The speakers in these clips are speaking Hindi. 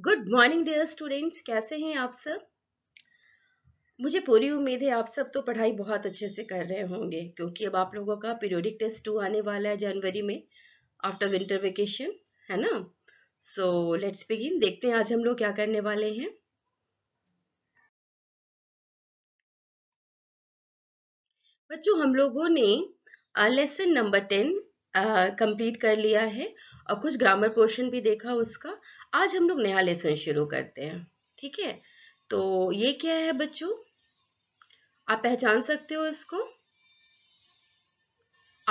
गुड मॉर्निंग डियर स्टूडेंट्स कैसे हैं आप सब मुझे पूरी उम्मीद है आप सब तो पढ़ाई बहुत अच्छे से कर रहे होंगे क्योंकि अब आप लोगों का पीरियोडिक टेस्ट टू आने वाला है जनवरी में आफ्टर विंटर वेकेशन है ना सो लेट्स बिगिन देखते हैं आज हम लोग क्या करने वाले हैं बच्चों हम लोगों ने लेसन नंबर टेन कंप्लीट कर लिया है और कुछ ग्रामर पोर्शन भी देखा उसका आज हम लोग नया लेसन शुरू करते हैं ठीक है तो ये क्या है बच्चों आप पहचान सकते हो इसको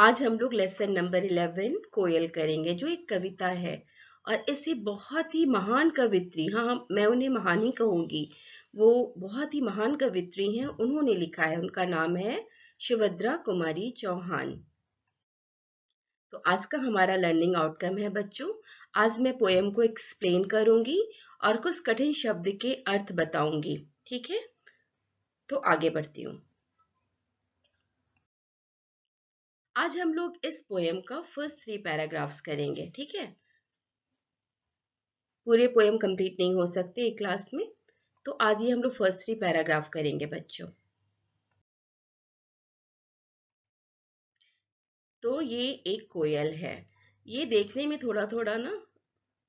आज हम लोग लेसन नंबर इलेवन कोयल करेंगे जो एक कविता है और इसे बहुत ही महान कवित्री हाँ, हाँ मैं उन्हें महान ही कहूंगी वो बहुत ही महान कवित्री हैं उन्होंने लिखा है उनका नाम है शिवद्रा कुमारी चौहान तो आज का हमारा लर्निंग आउटकम है बच्चों आज मैं पोएम को एक्सप्लेन करूंगी और कुछ कठिन शब्द के अर्थ बताऊंगी ठीक है तो आगे बढ़ती हूँ आज हम लोग इस पोएम का फर्स्ट थ्री पैराग्राफ्स करेंगे ठीक है पूरे पोएम कंप्लीट नहीं हो सकते एक क्लास में तो आज ही हम लोग फर्स्ट थ्री पैराग्राफ करेंगे बच्चों तो ये एक कोयल है ये देखने में थोड़ा थोड़ा ना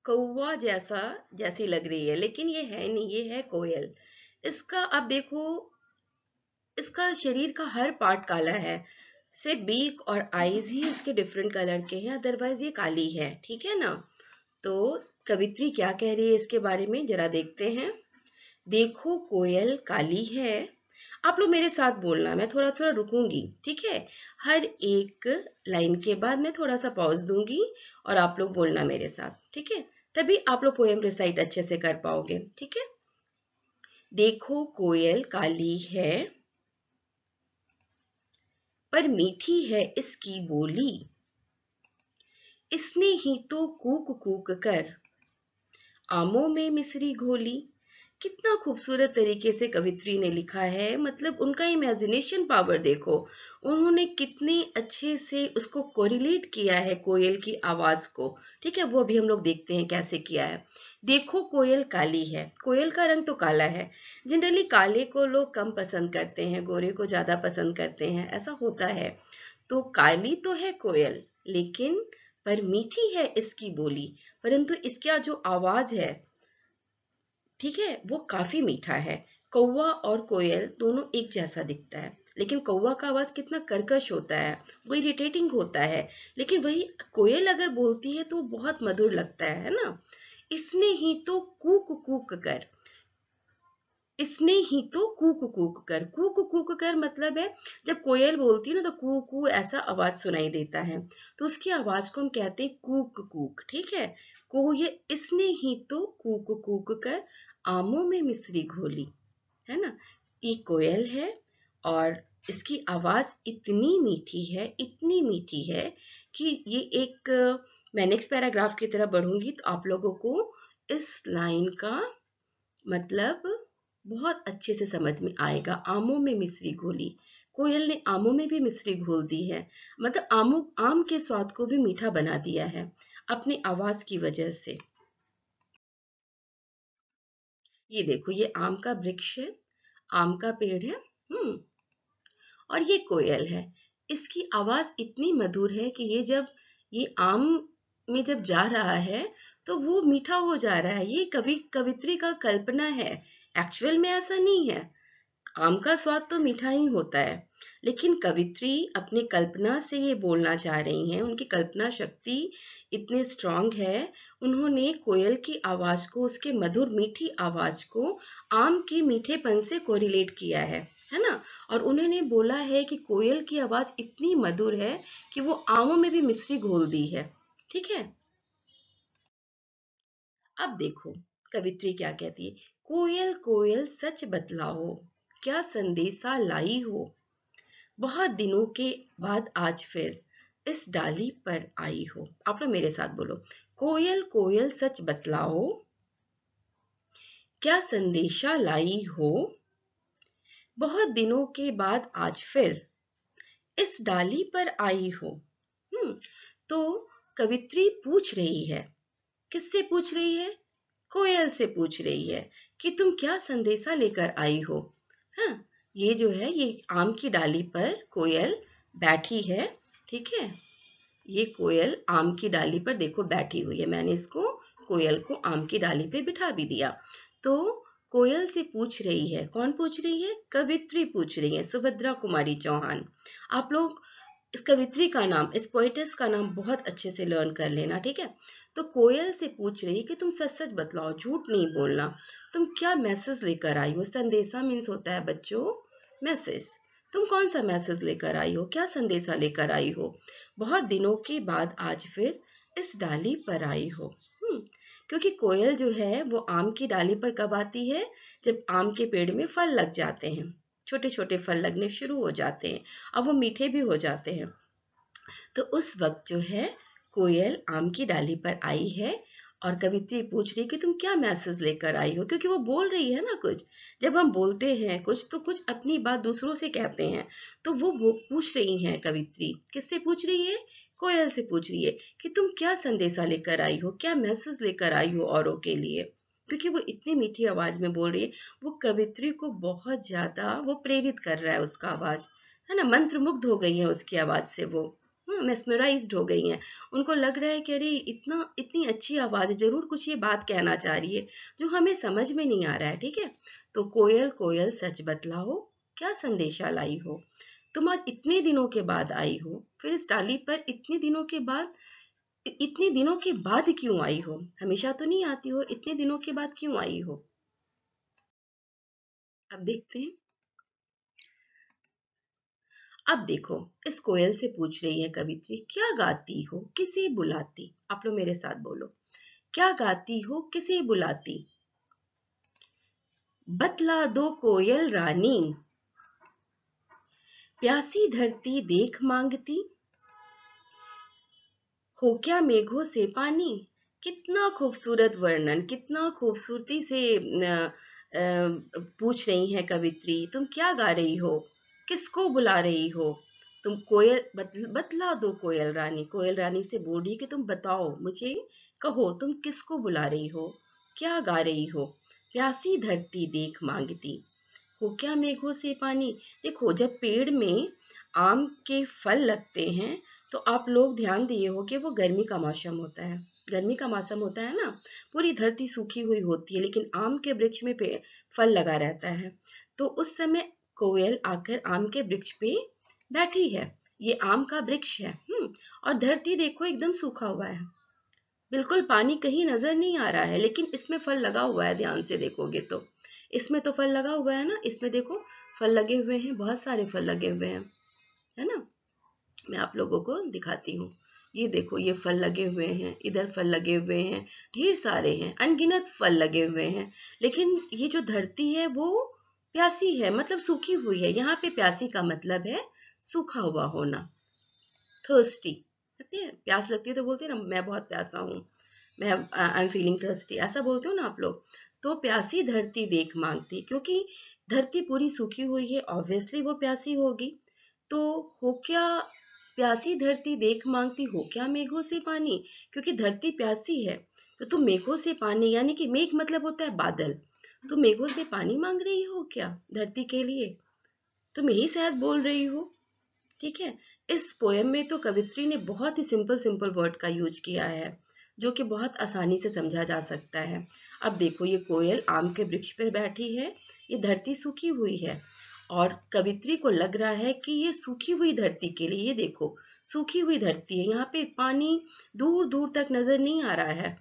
कौवा जैसा जैसी लग रही है लेकिन ये है नहीं ये है कोयल इसका आप देखो इसका शरीर का हर पार्ट काला है सिर्फ बीक और आईज ही इसके डिफरेंट कलर के हैं अदरवाइज ये काली है ठीक है ना तो कवित्री क्या कह रही है इसके बारे में जरा देखते हैं देखो कोयल काली है आप लोग मेरे साथ बोलना मैं थोड़ा थोड़ा रुकूंगी ठीक है हर एक लाइन के बाद मैं थोड़ा सा पॉज दूंगी और आप लोग बोलना मेरे साथ ठीक है तभी आप लोग पोएम रिसाइट अच्छे से कर पाओगे ठीक है देखो कोयल काली है पर मीठी है इसकी बोली इसने ही तो कूक कूक कर आमों में मिसरी घोली कितना खूबसूरत तरीके से कवित्री ने लिखा है मतलब उनका इमेजिनेशन पावर देखो उन्होंने कितने अच्छे से उसको कोरिलेट किया है कोयल की आवाज को ठीक है वो अभी हम लोग देखते हैं कैसे किया है देखो कोयल काली है कोयल का रंग तो काला है जनरली काले को लोग कम पसंद करते हैं गोरे को ज्यादा पसंद करते हैं ऐसा होता है तो काली तो है कोयल लेकिन पर मीठी है इसकी बोली परंतु इसका जो आवाज है ठीक है वो काफी मीठा है कौवा और कोयल दोनों एक जैसा दिखता है लेकिन कौवा का आवाज कितना कर्कश होता है वो इरिटेटिंग होता है लेकिन वही कोयल अगर बोलती है तो बहुत मधुर लगता है ना इसने ही तो कूक कूक कर इसने ही तो कूक कूक कर कूक कूक कर मतलब है जब कोयल बोलती है ना तो कू कू ऐसा आवाज सुनाई देता है तो उसकी आवाज को हम कहते हैं कूक कूक ठीक है को इसने ही तो कूक कूक कर आमों में मिसरी घोली है ना ये कोयल है और इसकी आवाज़ इतनी मीठी है इतनी मीठी है कि ये एक मैं नेक्स्ट पैराग्राफ की तरह बढ़ूंगी तो आप लोगों को इस लाइन का मतलब बहुत अच्छे से समझ में आएगा आमों में मिश्री घोली कोयल ने आमों में भी मिश्री घोल दी है मतलब आमों आम के स्वाद को भी मीठा बना दिया है अपनी आवाज की वजह से ये देखो ये आम का वृक्ष है आम का पेड़ है हम्म और ये कोयल है इसकी आवाज इतनी मधुर है कि ये जब ये आम में जब जा रहा है तो वो मीठा हो जा रहा है ये कवि कवित्री का कल्पना है एक्चुअल में ऐसा नहीं है आम का स्वाद तो मीठा ही होता है लेकिन कवित्री अपने कल्पना से ये बोलना चाह रही हैं उनकी कल्पना शक्ति इतनी स्ट्रांग है उन्होंने कोयल की आवाज़ को उसके मधुर मीठी आवाज़ को आम के मीठेपन से कोरिलेट किया है है ना और उन्होंने बोला है कि कोयल की आवाज़ इतनी मधुर है कि वो आमों में भी मिश्री घोल दी है ठीक है अब देखो कवित्री क्या कहती है कोयल कोयल सच बतलाओ क्या संदेशा लाई हो बहुत दिनों के बाद आज फिर इस डाली पर आई हो आप लोग मेरे साथ बोलो कोयल कोयल सच बतलाओ क्या संदेशा लाई हो बहुत दिनों के बाद आज फिर इस डाली पर आई हो हम्म तो कवित्री पूछ रही है किससे पूछ रही है कोयल से पूछ रही है कि तुम क्या संदेशा लेकर आई हो हाँ ये जो है ये आम की डाली पर कोयल बैठी है ठीक है ये कोयल आम की डाली पर देखो बैठी हुई है मैंने इसको कोयल को आम की डाली पे बिठा भी दिया तो कोयल से पूछ रही है कौन पूछ रही है कवित्री पूछ रही है सुभद्रा कुमारी चौहान आप लोग इस कवित्री का नाम इस पोइटिस का नाम बहुत अच्छे से लर्न कर लेना ठीक है तो कोयल से पूछ रही कि तुम सच सच बतलाओ झूठ नहीं बोलना तुम क्या मैसेज लेकर आई हो संदेशा मीन्स होता है बच्चों मैसेज तुम कौन सा मैसेज लेकर आई हो क्या संदेशा लेकर आई हो बहुत दिनों के बाद आज फिर इस डाली पर आई हो हम्म, क्योंकि कोयल जो है वो आम की डाली पर कब आती है जब आम के पेड़ में फल लग जाते हैं छोटे छोटे फल लगने शुरू हो जाते हैं अब वो मीठे भी हो जाते हैं तो उस वक्त जो है कोयल आम की डाली पर आई है और कवित्री पूछ रही कि तुम क्या मैसेज लेकर आई हो क्योंकि वो बोल रही है ना कुछ जब हम बोलते हैं कुछ तो कुछ अपनी बात दूसरों से कहते हैं तो वो पूछ रही है कवित्री किससे पूछ रही है कोयल से पूछ रही है कि तुम क्या संदेशा लेकर आई हो क्या मैसेज लेकर आई हो औरों के लिए क्योंकि वो इतनी मीठी आवाज में बोल रही है वो कवित्री को बहुत ज्यादा वो प्रेरित कर रहा है उसका आवाज है ना मुग्ध हो गई है उसकी आवाज से वो मेस्मराइज्ड हाँ, हो गई हैं उनको लग रहा है कि अरे इतना इतनी अच्छी आवाज़ है ज़रूर कुछ ये बात कहना चाह रही है जो हमें समझ में नहीं आ रहा है ठीक है तो कोयल कोयल सच बतलाओ क्या संदेशा लाई हो तुम आज इतने दिनों के बाद आई हो फिर इस डाली पर इतने दिनों के बाद इतने दिनों के बाद क्यों आई हो हमेशा तो नहीं आती हो इतने दिनों के बाद क्यों आई हो अब देखते हैं अब देखो इस कोयल से पूछ रही है कवित्री क्या गाती हो किसे बुलाती आप लोग मेरे साथ बोलो क्या गाती हो किसे बुलाती बतला दो कोयल रानी प्यासी धरती देख मांगती हो क्या मेघों से पानी कितना खूबसूरत वर्णन कितना खूबसूरती से पूछ रही है कवित्री तुम क्या गा रही हो किसको बुला रही हो तुम कोयल बतला दो कोयल रानी कोयल रानी से बोल रही कि तुम बताओ मुझे कहो तुम किसको बुला रही हो क्या गा रही हो प्यासी धरती देख मांगती हो क्या मेघों से पानी देखो जब पेड़ में आम के फल लगते हैं तो आप लोग ध्यान दिए हो कि वो गर्मी का मौसम होता है गर्मी का मौसम होता है ना पूरी धरती सूखी हुई होती है लेकिन आम के वृक्ष में फल लगा रहता है तो उस समय कोयल आकर आम के वृक्ष पे बैठी है ये आम का वृक्ष है हम्म और धरती देखो एकदम सूखा हुआ है बिल्कुल पानी कहीं नजर नहीं आ रहा है लेकिन इसमें फल लगा हुआ है ध्यान से देखोगे तो इसमें तो फल लगा हुआ है ना इसमें देखो फल लगे हुए हैं बहुत सारे फल लगे हुए हैं है ना मैं आप लोगों को दिखाती हूँ ये देखो ये फल लगे हुए हैं इधर फल लगे हुए हैं ढेर सारे हैं अनगिनत फल लगे हुए हैं लेकिन ये जो धरती है वो प्यासी है मतलब सूखी हुई है यहाँ पे प्यासी का मतलब है सूखा हुआ होना थर्स्टी कहते हैं प्यास लगती है तो बोलते हैं ना मैं बहुत प्यासा हूँ मैं आई एम फीलिंग थर्स्टी ऐसा बोलते हो ना आप लोग तो प्यासी धरती देख मांगती क्योंकि धरती पूरी सूखी हुई है ऑब्वियसली वो प्यासी होगी तो हो क्या प्यासी धरती देख मांगती हो क्या मेघों से पानी क्योंकि धरती प्यासी है तो तुम मेघों से पानी यानी कि मेघ मतलब होता है बादल तुम मेघों से पानी मांग रही हो क्या धरती के लिए तुम यही शायद बोल रही हो ठीक है इस पोएम में तो कवित्री ने बहुत ही सिंपल सिंपल वर्ड का यूज किया है जो कि बहुत आसानी से समझा जा सकता है अब देखो ये कोयल आम के वृक्ष पर बैठी है ये धरती सूखी हुई है और कवित्री को लग रहा है कि ये सूखी हुई धरती के लिए ये देखो सूखी हुई धरती है यहाँ पे पानी दूर दूर तक नजर नहीं आ रहा है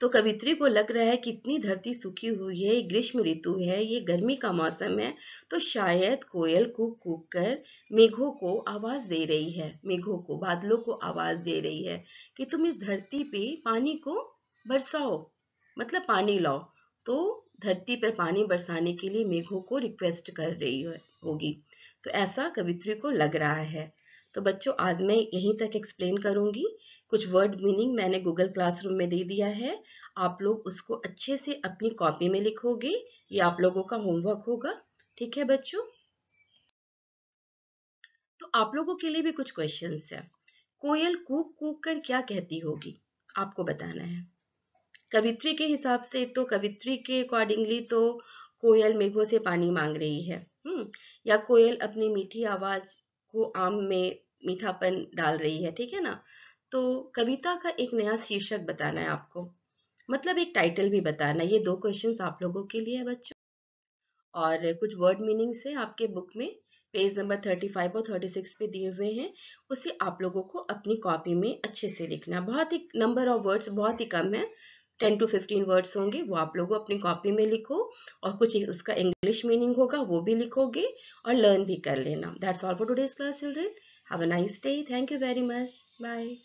तो कवित्री को लग रहा है कितनी धरती सूखी हुई है ग्रीष्म ऋतु है ये गर्मी का मौसम है तो शायद कोयल कूक कूक कर मेघों को आवाज दे रही है मेघों को बादलों को आवाज दे रही है कि तुम इस धरती पे पानी को बरसाओ मतलब पानी लाओ तो धरती पर पानी बरसाने के लिए मेघों को रिक्वेस्ट कर रही होगी तो ऐसा कवित्री को लग रहा है तो बच्चों आज मैं यहीं तक एक्सप्लेन करूंगी कुछ वर्ड मीनिंग मैंने गूगल क्लासरूम में दे दिया है आप लोग उसको अच्छे से अपनी कॉपी में लिखोगे ये आप लोगों का होमवर्क होगा ठीक है बच्चों तो आप लोगों के लिए भी कुछ क्वेश्चन है कोयल कूक कूक कर क्या कहती होगी आपको बताना है कवित्री के हिसाब से तो कवित्री के अकॉर्डिंगली तो कोयल मेघों से पानी मांग रही है हम्म या कोयल अपनी मीठी आवाज को आम में मीठापन डाल रही है ठीक है ना तो कविता का एक नया शीर्षक बताना है आपको मतलब एक टाइटल भी बताना ये दो क्वेश्चन आप लोगों के लिए है बच्चों और कुछ वर्ड मीनिंग से आपके बुक में पेज नंबर 35 और 36 पे दिए हुए हैं उसे आप लोगों को अपनी कॉपी में अच्छे से लिखना बहुत ही नंबर ऑफ वर्ड्स बहुत ही कम है 10 टू 15 वर्ड्स होंगे वो आप लोगों अपनी कॉपी में लिखो और कुछ उसका इंग्लिश मीनिंग होगा वो भी लिखोगे और लर्न भी कर लेना that's all for today's class children have a nice day thank you very much bye